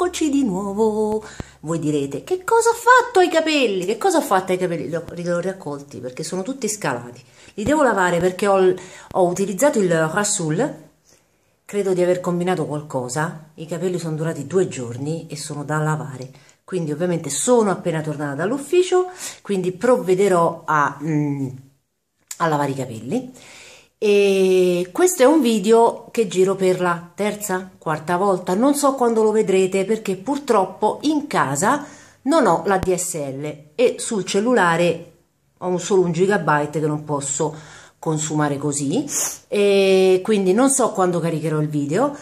Eccoci di nuovo. Voi direte che cosa ho fatto ai capelli? Che cosa ho fatto ai capelli? Li ho, li ho raccolti perché sono tutti scalati. Li devo lavare perché ho, ho utilizzato il rasoul. Credo di aver combinato qualcosa. I capelli sono durati due giorni e sono da lavare. Quindi ovviamente sono appena tornata dall'ufficio, quindi provvederò a, mm, a lavare i capelli. E questo è un video che giro per la terza, quarta volta, non so quando lo vedrete perché purtroppo in casa non ho la DSL e sul cellulare ho solo un gigabyte che non posso consumare così e quindi non so quando caricherò il video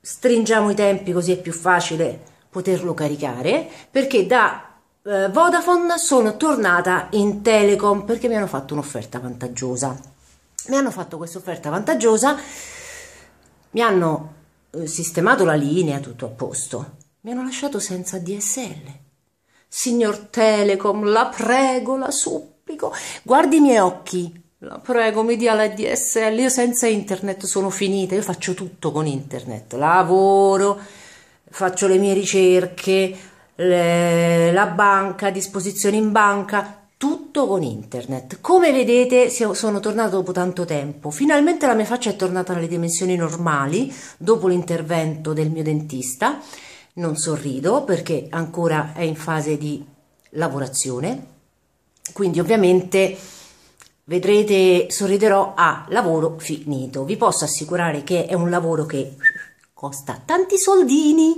stringiamo i tempi così è più facile poterlo caricare perché da eh, Vodafone sono tornata in Telecom perché mi hanno fatto un'offerta vantaggiosa mi hanno fatto questa offerta vantaggiosa, mi hanno eh, sistemato la linea, tutto a posto, mi hanno lasciato senza DSL. Signor Telecom, la prego, la supplico, guardi i miei occhi, la prego, mi dia la DSL, io senza internet sono finita, io faccio tutto con internet, lavoro, faccio le mie ricerche, le, la banca, disposizioni in banca, tutto con internet. Come vedete sono tornato dopo tanto tempo, finalmente la mia faccia è tornata alle dimensioni normali dopo l'intervento del mio dentista, non sorrido perché ancora è in fase di lavorazione, quindi ovviamente vedrete sorriderò a lavoro finito, vi posso assicurare che è un lavoro che costa tanti soldini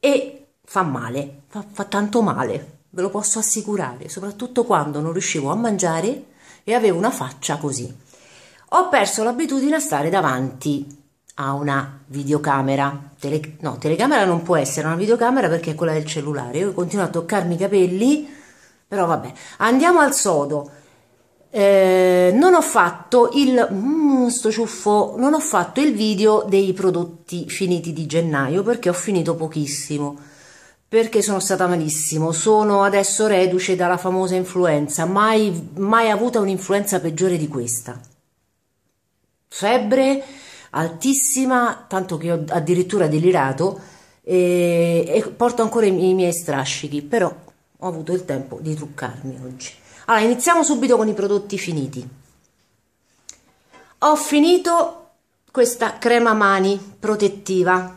e fa male, fa, fa tanto male ve lo posso assicurare, soprattutto quando non riuscivo a mangiare e avevo una faccia così. Ho perso l'abitudine a stare davanti a una videocamera. Tele- no, telecamera non può essere una videocamera perché è quella del cellulare. Io continuo a toccarmi i capelli, però vabbè. Andiamo al sodo. Eh, non ho fatto il mm, sto ciuffo, non ho fatto il video dei prodotti finiti di gennaio perché ho finito pochissimo perché sono stata malissimo, sono adesso reduce dalla famosa influenza, mai, mai avuta un'influenza peggiore di questa. Febbre altissima, tanto che ho addirittura delirato e, e porto ancora i, i miei strascichi, però ho avuto il tempo di truccarmi oggi. Allora, iniziamo subito con i prodotti finiti. Ho finito questa crema mani protettiva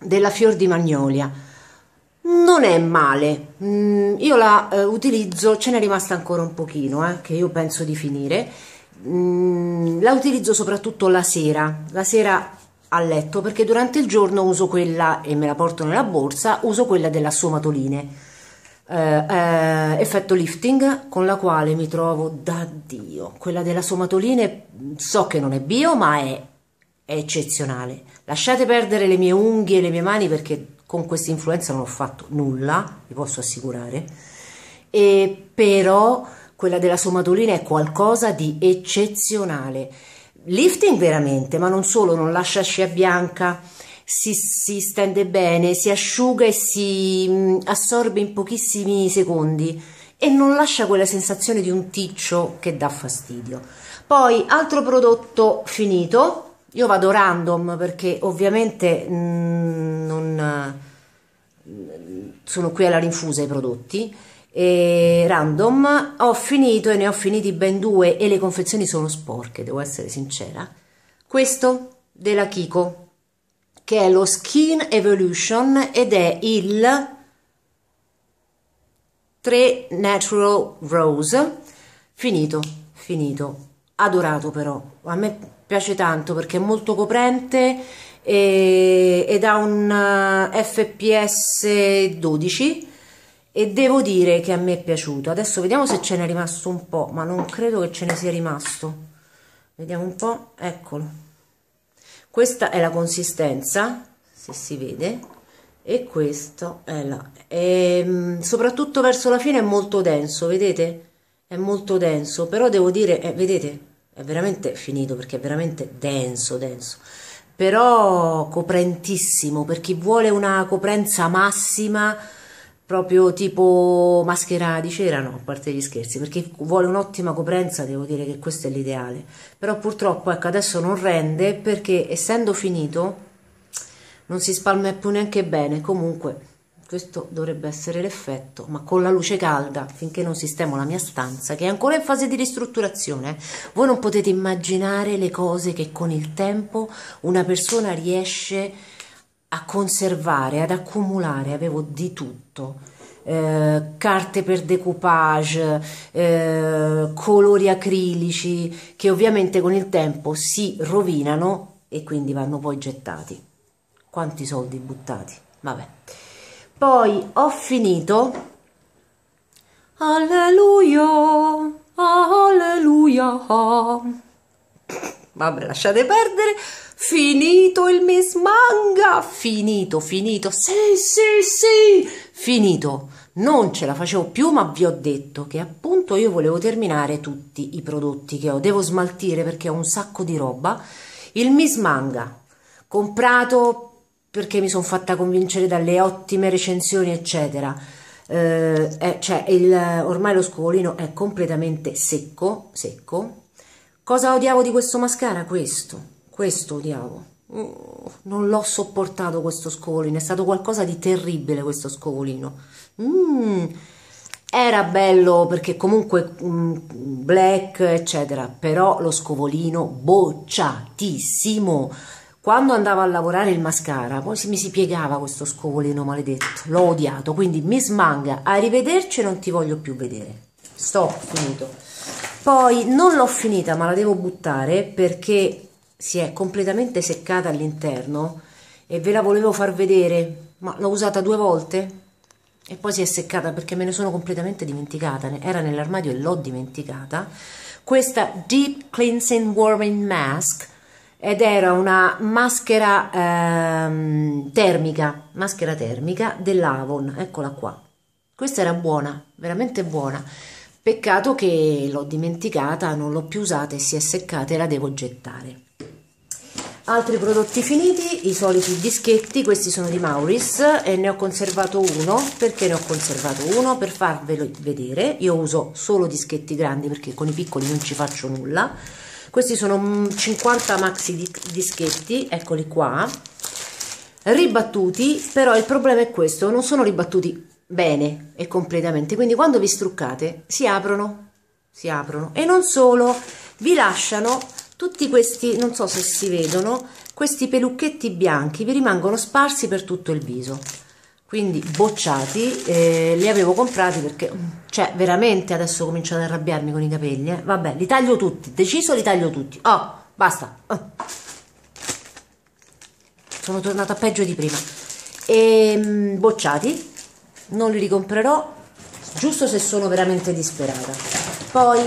della Fior di Magnolia non è male, mm, io la eh, utilizzo, ce n'è rimasta ancora un pochino, eh, che io penso di finire, mm, la utilizzo soprattutto la sera, la sera a letto, perché durante il giorno uso quella, e me la porto nella borsa, uso quella della Somatoline, eh, eh effetto lifting, con la quale mi trovo da Dio, quella della Somatoline so che non è bio, ma è, è eccezionale, lasciate perdere le mie unghie e le mie mani perché con questa influenza non ho fatto nulla, vi posso assicurare, e però quella della somatolina è qualcosa di eccezionale. Lifting veramente, ma non solo, non lascia scia bianca, si, si stende bene, si asciuga e si mm, assorbe in pochissimi secondi e non lascia quella sensazione di un ticcio che dà fastidio. Poi altro prodotto finito, io vado random perché ovviamente mh, mm, non mm, sono qui alla rinfusa i prodotti e random ho finito e ne ho finiti ben due e le confezioni sono sporche devo essere sincera questo della Kiko che è lo Skin Evolution ed è il 3 Natural Rose finito finito adorato però a me piace tanto perché è molto coprente e, eh, ed ha un eh, fps 12 e devo dire che a me è piaciuto adesso vediamo se ce n'è rimasto un po' ma non credo che ce ne sia rimasto vediamo un po' eccolo questa è la consistenza se si vede e questo è la e, ehm, soprattutto verso la fine è molto denso vedete è molto denso però devo dire eh, vedete è veramente finito perché è veramente denso, denso, però coprentissimo per chi vuole una coprenza massima proprio tipo maschera di cera, no, a parte gli scherzi, perché vuole un'ottima coprenza, devo dire che questo è l'ideale. Però purtroppo, ecco, adesso non rende perché essendo finito non si spalma più neanche bene, comunque questo dovrebbe essere l'effetto, ma con la luce calda, finché non sistemo la mia stanza, che è ancora in fase di ristrutturazione, voi non potete immaginare le cose che con il tempo una persona riesce a conservare, ad accumulare. Avevo di tutto. Eh, carte per decoupage, eh, colori acrilici che ovviamente con il tempo si rovinano e quindi vanno poi gettati. Quanti soldi buttati? Vabbè poi ho finito alleluia alleluia vabbè lasciate perdere finito il miss manga finito finito sì sì sì finito non ce la facevo più ma vi ho detto che appunto io volevo terminare tutti i prodotti che ho devo smaltire perché ho un sacco di roba il miss manga comprato perché mi sono fatta convincere dalle ottime recensioni, eccetera. Eh, eh cioè, il, ormai lo scovolino è completamente secco, secco. Cosa odiavo di questo mascara? Questo, questo odiavo. Oh, non l'ho sopportato questo scovolino, è stato qualcosa di terribile questo scovolino. Mm, era bello perché comunque mm, black, eccetera, però lo scovolino bocciatissimo quando andavo a lavorare il mascara, poi mi si piegava questo scovolino maledetto, l'ho odiato, quindi mi smanga, arrivederci non ti voglio più vedere. Sto finito. Poi non l'ho finita, ma la devo buttare perché si è completamente seccata all'interno e ve la volevo far vedere, ma l'ho usata due volte e poi si è seccata perché me ne sono completamente dimenticata, era nell'armadio e l'ho dimenticata. Questa Deep Cleansing Warming Mask ed era una maschera ehm, termica, maschera termica dell'Avon, eccola qua. Questa era buona, veramente buona. Peccato che l'ho dimenticata, non l'ho più usata e si è seccata e la devo gettare. Altri prodotti finiti, i soliti dischetti, questi sono di Mauris e ne ho conservato uno, perché ne ho conservato uno? Per farvelo vedere, io uso solo dischetti grandi perché con i piccoli non ci faccio nulla questi sono 50 mm, maxi dischetti eccoli qua ribattuti però il problema è questo non sono ribattuti bene e completamente quindi quando vi struccate si aprono si aprono e non solo vi lasciano tutti questi non so se si vedono questi pelucchetti bianchi vi rimangono sparsi per tutto il viso quindi bocciati eh, li avevo comprati perché cioè veramente adesso comincio ad arrabbiarmi con i capelli eh. vabbè li taglio tutti deciso li taglio tutti oh basta oh. sono tornata peggio di prima e ehm, bocciati non li ricomprerò giusto se sono veramente disperata poi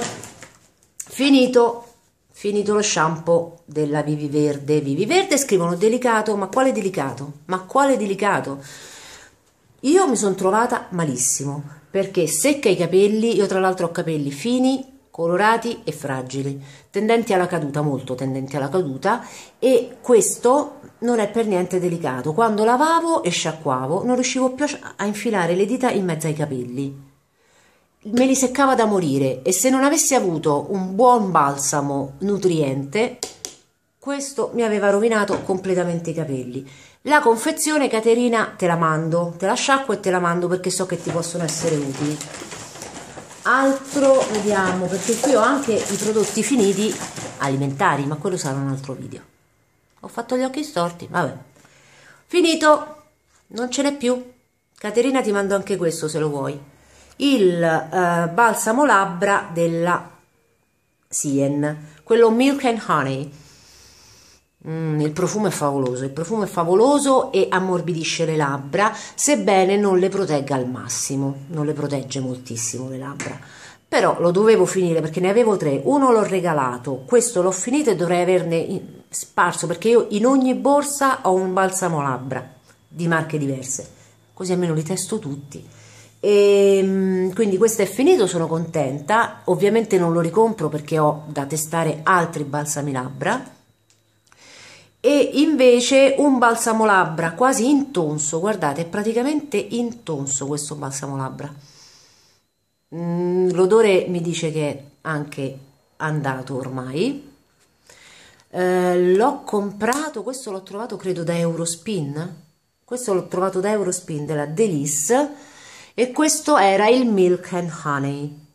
finito finito lo shampoo della Vivi Verde Vivi Verde scrivono delicato ma quale delicato ma quale delicato io mi sono trovata malissimo perché secca i capelli, io tra l'altro ho capelli fini, colorati e fragili, tendenti alla caduta, molto tendenti alla caduta e questo non è per niente delicato. Quando lavavo e sciacquavo non riuscivo più a infilare le dita in mezzo ai capelli. Me li seccava da morire e se non avessi avuto un buon balsamo nutriente, questo mi aveva rovinato completamente i capelli. La confezione, Caterina, te la mando, te la sciacquo e te la mando perché so che ti possono essere utili. Altro, vediamo, perché qui ho anche i prodotti finiti alimentari, ma quello sarà un altro video. Ho fatto gli occhi storti, vabbè. Finito, non ce n'è più. Caterina ti mando anche questo se lo vuoi. Il eh, balsamo labbra della Sien, quello Milk and Honey Mm, il profumo è favoloso, il profumo è favoloso e ammorbidisce le labbra, sebbene non le protegga al massimo, non le protegge moltissimo le labbra. Però lo dovevo finire perché ne avevo tre, uno l'ho regalato, questo l'ho finito e dovrei averne sparso perché io in ogni borsa ho un balsamo labbra di marche diverse, così almeno li testo tutti. E, ehm, quindi questo è finito, sono contenta, ovviamente non lo ricompro perché ho da testare altri balsami labbra e invece un balsamo labbra quasi intonso, guardate, è praticamente intonso questo balsamo labbra. Mm, l'odore mi dice che è anche andato ormai. Eh, l'ho comprato, questo l'ho trovato credo da Eurospin. Questo l'ho trovato da Eurospin della Delis e questo era il Milk and Honey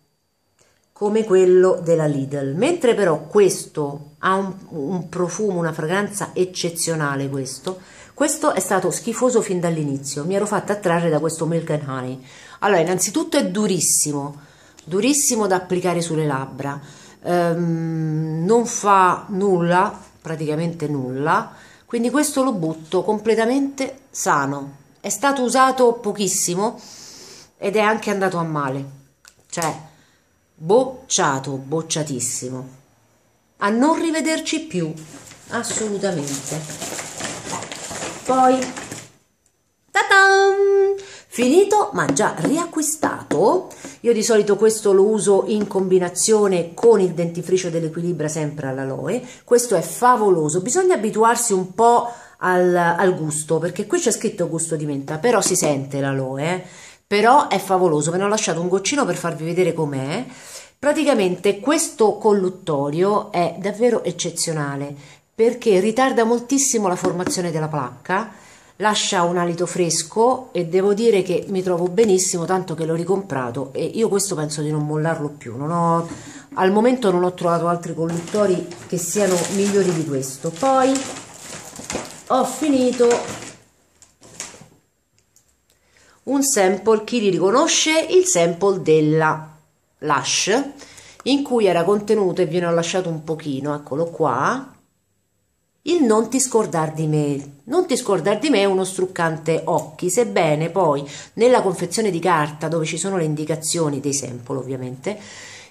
come quello della Lidl, mentre però questo ha un, un profumo, una fragranza eccezionale questo, questo è stato schifoso fin dall'inizio, mi ero fatta attrarre da questo Milk and Honey. Allora, innanzitutto è durissimo, durissimo da applicare sulle labbra, ehm, non fa nulla, praticamente nulla, quindi questo lo butto completamente sano. È stato usato pochissimo ed è anche andato a male, cioè bocciato, bocciatissimo. A non rivederci più, assolutamente. Poi, ta-tam! Finito ma già riacquistato, io di solito questo lo uso in combinazione con il dentifricio dell'equilibra sempre all'aloe, questo è favoloso, bisogna abituarsi un po' al, al gusto perché qui c'è scritto gusto di menta, però si sente l'aloe, eh? però è favoloso, ve ne ho lasciato un goccino per farvi vedere com'è. Praticamente questo colluttorio è davvero eccezionale perché ritarda moltissimo la formazione della placca, lascia un alito fresco e devo dire che mi trovo benissimo tanto che l'ho ricomprato e io questo penso di non mollarlo più. Non ho, al momento non ho trovato altri colluttori che siano migliori di questo. Poi ho finito un sample, chi li riconosce? Il sample della Lush, in cui era contenuto, e ve ne lasciato un pochino, eccolo qua, il non ti scordar di me. Non ti scordar di me è uno struccante occhi, sebbene poi nella confezione di carta, dove ci sono le indicazioni dei sample ovviamente,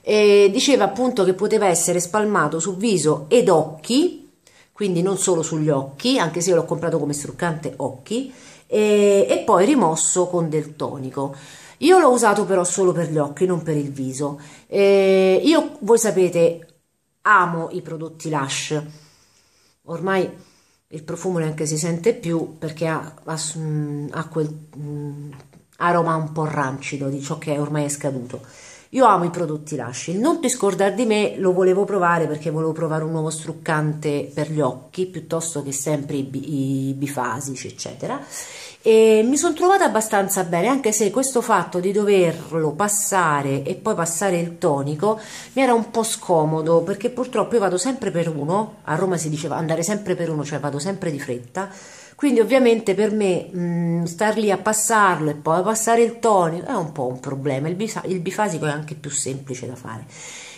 eh, diceva appunto che poteva essere spalmato su viso ed occhi, quindi non solo sugli occhi, anche se io l'ho comprato come struccante occhi, e, e poi rimosso con del tonico. Io l'ho usato però solo per gli occhi, non per il viso. Eh, io, voi sapete, amo i prodotti Lush. Ormai il profumo neanche si sente più perché ha, ha, mm, ha quel mh, mm, aroma un po' rancido di ciò che ormai è scaduto. Io amo i prodotti Lush, il non ti scordare di me lo volevo provare perché volevo provare un nuovo struccante per gli occhi piuttosto che sempre i, bi i bifasici eccetera e mi sono trovata abbastanza bene anche se questo fatto di doverlo passare e poi passare il tonico mi era un po' scomodo perché purtroppo io vado sempre per uno a Roma si diceva andare sempre per uno cioè vado sempre di fretta quindi ovviamente per me mh, mm, star lì a passarlo e poi passare il tonico è un po' un problema, il, bif il bifasico è anche più semplice da fare.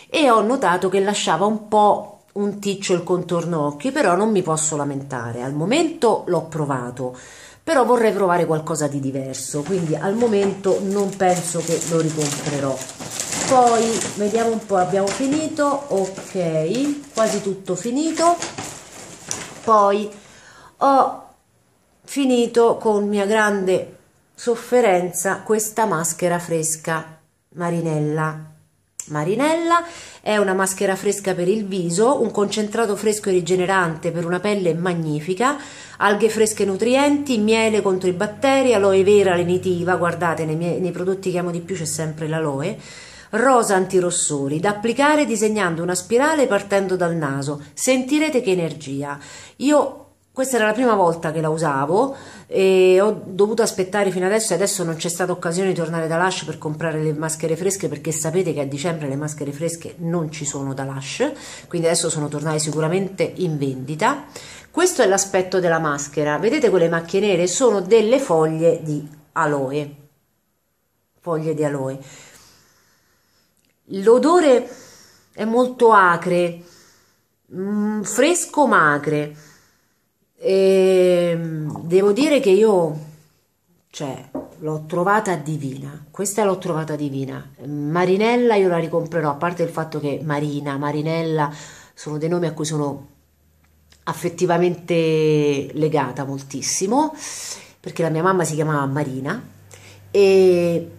E ho notato che lasciava un po' un ticcio il contorno occhi, però non mi posso lamentare. Al momento l'ho provato, però vorrei provare qualcosa di diverso, quindi al momento non penso che lo ricomprerò. Poi vediamo un po', abbiamo finito, ok, quasi tutto finito. Poi ho finito con mia grande sofferenza questa maschera fresca Marinella. Marinella è una maschera fresca per il viso, un concentrato fresco e rigenerante per una pelle magnifica, alghe fresche nutrienti, miele contro i batteri, aloe vera lenitiva, guardate nei, miei, nei prodotti che amo di più c'è sempre l'aloe, rosa antirossori, da applicare disegnando una spirale partendo dal naso, sentirete che energia. Io questa era la prima volta che la usavo e ho dovuto aspettare fino adesso e adesso non c'è stata occasione di tornare da Lush per comprare le maschere fresche perché sapete che a dicembre le maschere fresche non ci sono da Lush, quindi adesso sono tornate sicuramente in vendita. Questo è l'aspetto della maschera, vedete quelle macchie nere? Sono delle foglie di aloe, foglie di aloe. L'odore è molto acre, mh, mm, fresco ma acre e ehm, devo dire che io, cioè, l'ho trovata divina. Questa l'ho trovata divina. Marinella io la ricomprerò, a parte il fatto che Marina, Marinella sono dei nomi a cui sono affettivamente legata moltissimo, perché la mia mamma si chiamava Marina e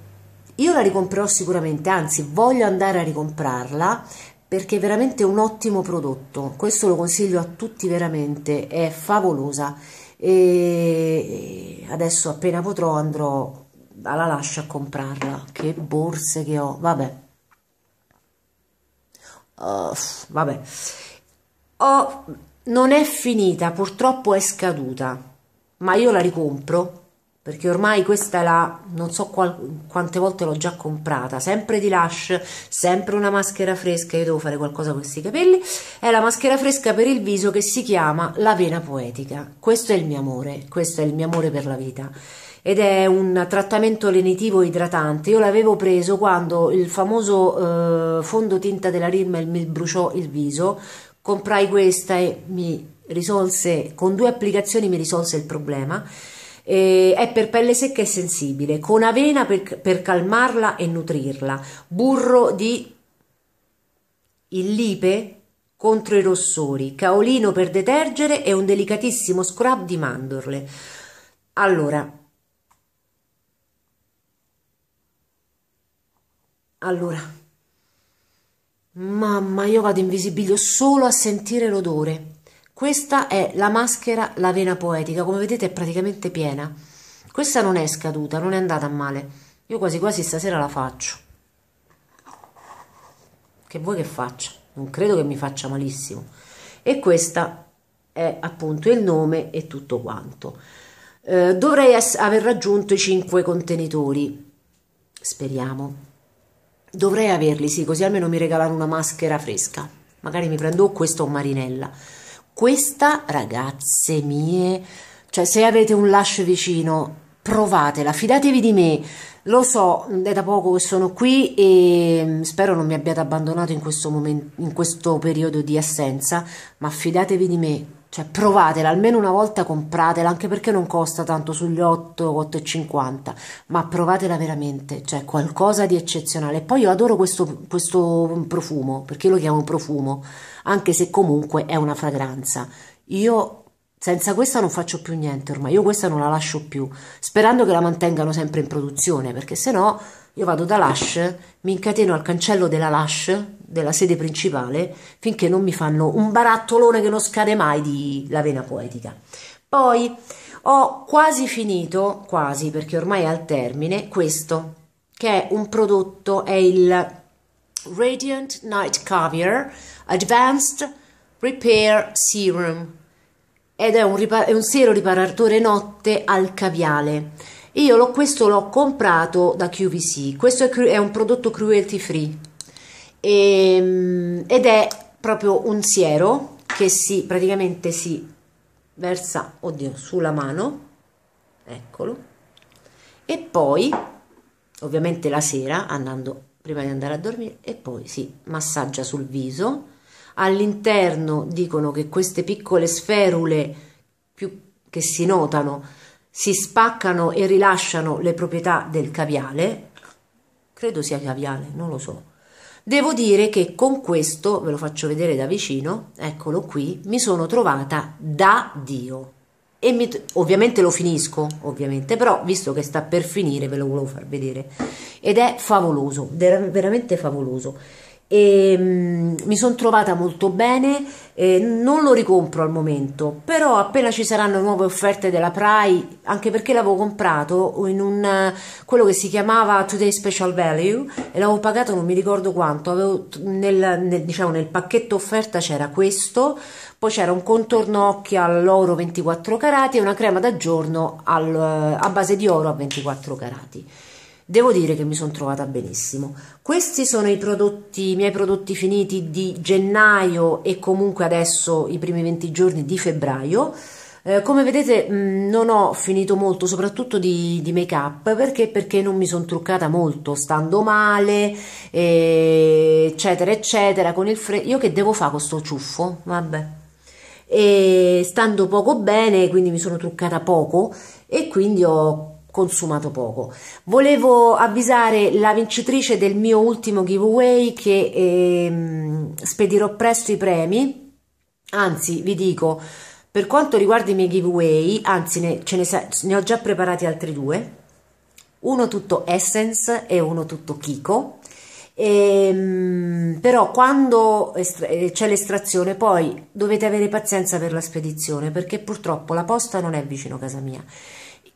io la ricomprerò sicuramente, anzi voglio andare a ricomprarla perché è veramente un ottimo prodotto, questo lo consiglio a tutti veramente, è favolosa e adesso appena potrò andrò alla lascia a comprarla, che borse che ho, vabbè, uh, vabbè, oh, non è finita, purtroppo è scaduta, ma io la ricompro perché ormai questa è la non so qual, quante volte l'ho già comprata, sempre di Lush, sempre una maschera fresca, io devo fare qualcosa con questi capelli, è la maschera fresca per il viso che si chiama La Vena Poetica. Questo è il mio amore, questo è il mio amore per la vita ed è un trattamento lenitivo idratante. Io l'avevo preso quando il famoso eh, fondotinta della Rimmel mi bruciò il viso, comprai questa e mi risolse con due applicazioni mi risolse il problema. Eh, è per pelle secca e sensibile, con avena per, per calmarla e nutrirla, burro di illipe contro i rossori, caolino per detergere e un delicatissimo scrub di mandorle. Allora, Allora, mamma, io vado in visibilio solo a sentire l'odore. Questa è la maschera La vena poetica, come vedete è praticamente piena. Questa non è scaduta, non è andata a male. Io quasi quasi stasera la faccio. Che vuoi che faccia? Non credo che mi faccia malissimo. E questa è appunto il nome e tutto quanto. Eh, dovrei aver raggiunto i 5 contenitori. Speriamo. Dovrei averli, sì, così almeno mi regalano una maschera fresca. Magari mi prendo o questo o marinella. Questa, ragazze mie, cioè se avete un lascio vicino, provatela, fidatevi di me. Lo so, è da poco che sono qui e spero non mi abbiate abbandonato in questo, momento, in questo periodo di assenza, ma fidatevi di me, cioè provatela, almeno una volta compratela, anche perché non costa tanto sugli 8, 8,50, ma provatela veramente, cioè qualcosa di eccezionale. Poi io adoro questo, questo profumo, perché lo chiamo profumo, anche se comunque è una fragranza. Io senza questa non faccio più niente ormai, io questa non la lascio più, sperando che la mantengano sempre in produzione, perché se no io vado da Lush, mi incateno al cancello della Lush, della sede principale, finché non mi fanno un barattolone che non scade mai di lavena poetica. Poi ho quasi finito, quasi perché ormai è al termine, questo, che è un prodotto, è il Radiant Night Caviar Advanced Repair Serum ed è un, è un sero riparatore notte al caviale. Io l'ho, questo l'ho comprato da QVC, questo è, è un prodotto cruelty free e, ehm, ed è proprio un siero che si praticamente si versa, oddio, sulla mano, eccolo, e poi ovviamente la sera andando prima di andare a dormire e poi si massaggia sul viso. All'interno dicono che queste piccole sferule più che si notano si spaccano e rilasciano le proprietà del caviale. Credo sia caviale, non lo so. Devo dire che con questo, ve lo faccio vedere da vicino, eccolo qui, mi sono trovata da Dio e mi, ovviamente lo finisco, ovviamente, però visto che sta per finire ve lo volevo far vedere ed è favoloso, veramente favoloso e mh, mm, mi sono trovata molto bene, eh, non lo ricompro al momento, però appena ci saranno nuove offerte della Pry anche perché l'avevo comprato in un, quello che si chiamava Today Special Value e l'avevo pagato non mi ricordo quanto, avevo, nel, nel, diciamo, nel pacchetto offerta c'era questo, poi c'era un contorno occhi all'oro 24 carati e una crema da giorno al, a base di oro a 24 carati. Devo dire che mi sono trovata benissimo. Questi sono i, prodotti, i miei prodotti finiti di gennaio e comunque adesso i primi 20 giorni di febbraio. Eh, come vedete mh, mm, non ho finito molto, soprattutto di, di make up, perché? perché non mi sono truccata molto, stando male, eh, eccetera, eccetera, con il freddo. Io che devo fare con sto ciuffo? Vabbè e stando poco bene, quindi mi sono truccata poco e quindi ho consumato poco. Volevo avvisare la vincitrice del mio ultimo giveaway che ehm, spedirò presto i premi, anzi vi dico, per quanto riguarda i miei giveaway, anzi ne, ne, ne ho già preparati altri due, uno tutto Essence e uno tutto Kiko. Ehm, però quando eh, c'è l'estrazione poi dovete avere pazienza per la spedizione perché purtroppo la posta non è vicino a casa mia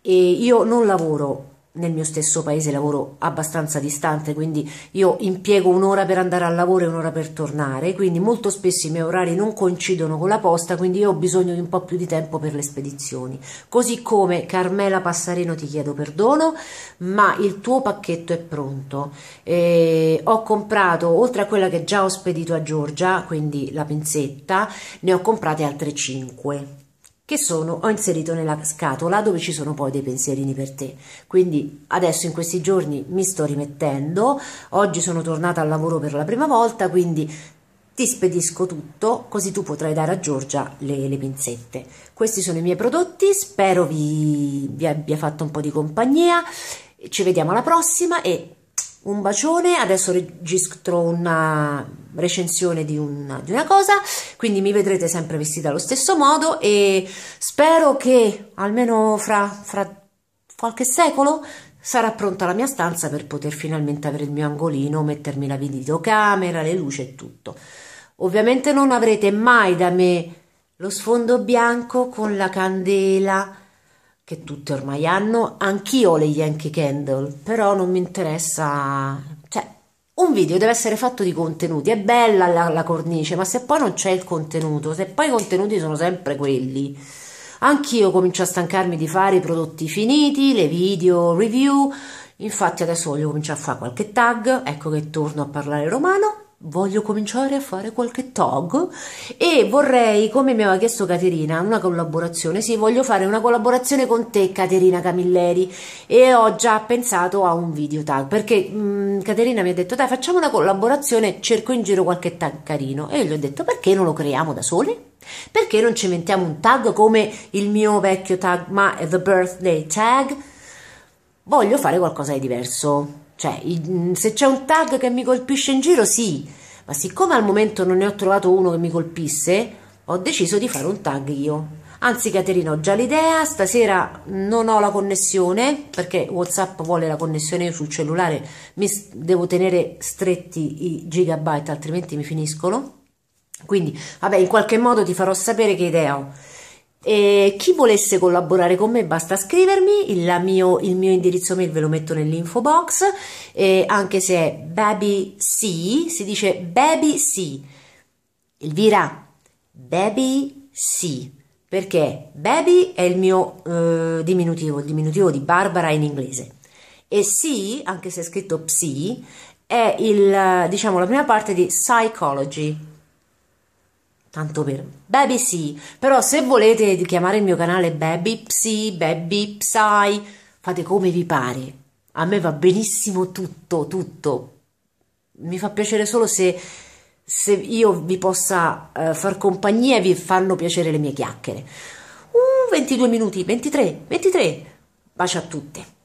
e io non lavoro nel mio stesso paese, lavoro abbastanza distante, quindi io impiego un'ora per andare al lavoro e un'ora per tornare, quindi molto spesso i miei orari non coincidono con la posta, quindi io ho bisogno di un po' più di tempo per le spedizioni. Così come Carmela Passarino ti chiedo perdono, ma il tuo pacchetto è pronto. E ho comprato, oltre a quella che già ho spedito a Giorgia, quindi la pinzetta, ne ho comprate altre 5 che sono, ho inserito nella scatola dove ci sono poi dei pensierini per te. Quindi adesso in questi giorni mi sto rimettendo, oggi sono tornata al lavoro per la prima volta, quindi ti spedisco tutto così tu potrai dare a Giorgia le, le pinzette. Questi sono i miei prodotti, spero vi, vi abbia fatto un po' di compagnia, ci vediamo alla prossima e un bacione, adesso registro una recensione di una, di una, cosa, quindi mi vedrete sempre vestita allo stesso modo e spero che almeno fra, fra qualche secolo sarà pronta la mia stanza per poter finalmente avere il mio angolino, mettermi la videocamera, le luci e tutto. Ovviamente non avrete mai da me lo sfondo bianco con la candela, che tutte ormai hanno, anch'io ho le Yankee Candle, però non mi interessa, cioè un video deve essere fatto di contenuti, è bella la, la cornice, ma se poi non c'è il contenuto, se poi i contenuti sono sempre quelli, anch'io comincio a stancarmi di fare i prodotti finiti, le video review, infatti adesso voglio cominciare a fare qualche tag, ecco che torno a parlare romano, voglio cominciare a fare qualche tag e vorrei, come mi aveva chiesto Caterina, una collaborazione. Sì, voglio fare una collaborazione con te, Caterina Camilleri. E ho già pensato a un video tag perché mh, mm, Caterina mi ha detto: Dai, facciamo una collaborazione. Cerco in giro qualche tag carino. E io gli ho detto: Perché non lo creiamo da sole? Perché non ci mettiamo un tag come il mio vecchio tag, ma The Birthday Tag? Voglio fare qualcosa di diverso. Cioè, mm, se c'è un tag che mi colpisce in giro, sì, ma siccome al momento non ne ho trovato uno che mi colpisse, ho deciso di fare un tag io. Anzi, Caterina, ho già l'idea, stasera non ho la connessione perché WhatsApp vuole la connessione io sul cellulare, mi devo tenere stretti i gigabyte, altrimenti mi finiscono. Quindi, vabbè, in qualche modo ti farò sapere che idea ho. E chi volesse collaborare con me basta scrivermi, il mio, il, mio, indirizzo mail ve lo metto nell'info box, e anche se è baby si dice baby C. Elvira, baby perché baby è il mio eh, diminutivo, il diminutivo di Barbara in inglese. E sì, anche se è scritto psi, è il, diciamo, la prima parte di psychology, Tanto per Baby sì, però se volete chiamare il mio canale Baby Psi, Baby Psy, fate come vi pare. A me va benissimo tutto, tutto. Mi fa piacere solo se, se io vi possa uh, far compagnia e vi fanno piacere le mie chiacchiere. Uh, 22 minuti, 23, 23. Bacio a tutte.